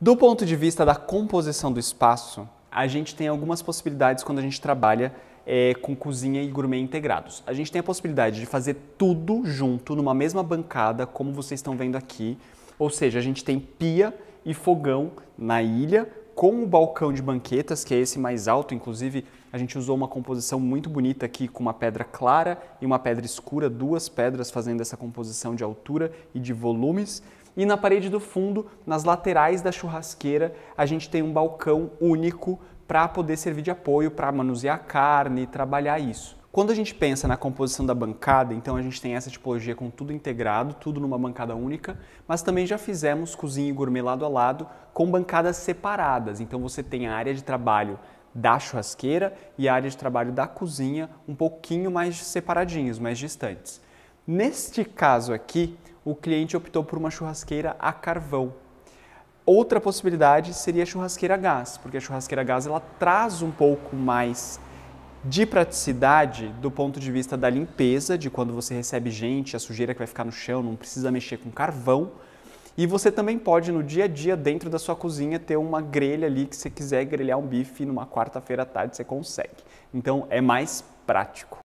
Do ponto de vista da composição do espaço, a gente tem algumas possibilidades quando a gente trabalha é, com cozinha e gourmet integrados. A gente tem a possibilidade de fazer tudo junto numa mesma bancada, como vocês estão vendo aqui. Ou seja, a gente tem pia e fogão na ilha, com o balcão de banquetas, que é esse mais alto, inclusive a gente usou uma composição muito bonita aqui com uma pedra clara e uma pedra escura, duas pedras fazendo essa composição de altura e de volumes. E na parede do fundo, nas laterais da churrasqueira, a gente tem um balcão único para poder servir de apoio para manusear a carne e trabalhar isso. Quando a gente pensa na composição da bancada, então a gente tem essa tipologia com tudo integrado, tudo numa bancada única, mas também já fizemos cozinha e gourmet lado a lado com bancadas separadas. Então você tem a área de trabalho da churrasqueira e a área de trabalho da cozinha um pouquinho mais separadinhos, mais distantes. Neste caso aqui, o cliente optou por uma churrasqueira a carvão. Outra possibilidade seria a churrasqueira a gás, porque a churrasqueira a gás ela traz um pouco mais de praticidade do ponto de vista da limpeza, de quando você recebe gente, a sujeira que vai ficar no chão, não precisa mexer com carvão. E você também pode, no dia a dia, dentro da sua cozinha, ter uma grelha ali que você quiser grelhar um bife numa quarta-feira à tarde, você consegue. Então é mais prático.